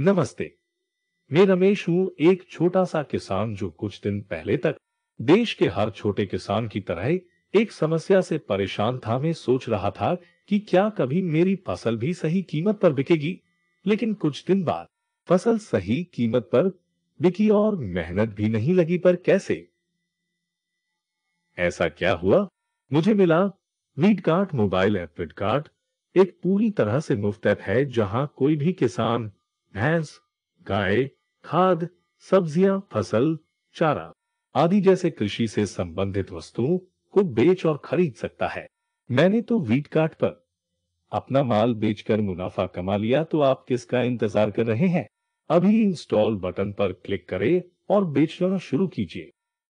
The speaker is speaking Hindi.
नमस्ते मैं रमेश हूँ एक छोटा सा किसान जो कुछ दिन पहले तक देश के हर छोटे किसान की तरह एक समस्या से परेशान था मैं सोच रहा था कि क्या कभी मेरी फसल भी सही कीमत पर बिकेगी लेकिन कुछ दिन बाद फसल सही कीमत पर बिकी और मेहनत भी नहीं लगी पर कैसे ऐसा क्या हुआ मुझे मिला वीडकार्ट मोबाइल ऐप वीडकार्ट एक पूरी तरह से मुफ्त ऐप है जहां कोई भी किसान भैंस गाय खाद सब्जियां फसल चारा आदि जैसे कृषि से संबंधित वस्तुओं को बेच और खरीद सकता है मैंने तो वीट काट पर अपना माल बेचकर मुनाफा कमा लिया तो आप किसका इंतजार कर रहे हैं अभी इंस्टॉल बटन पर क्लिक करें और बेचना शुरू कीजिए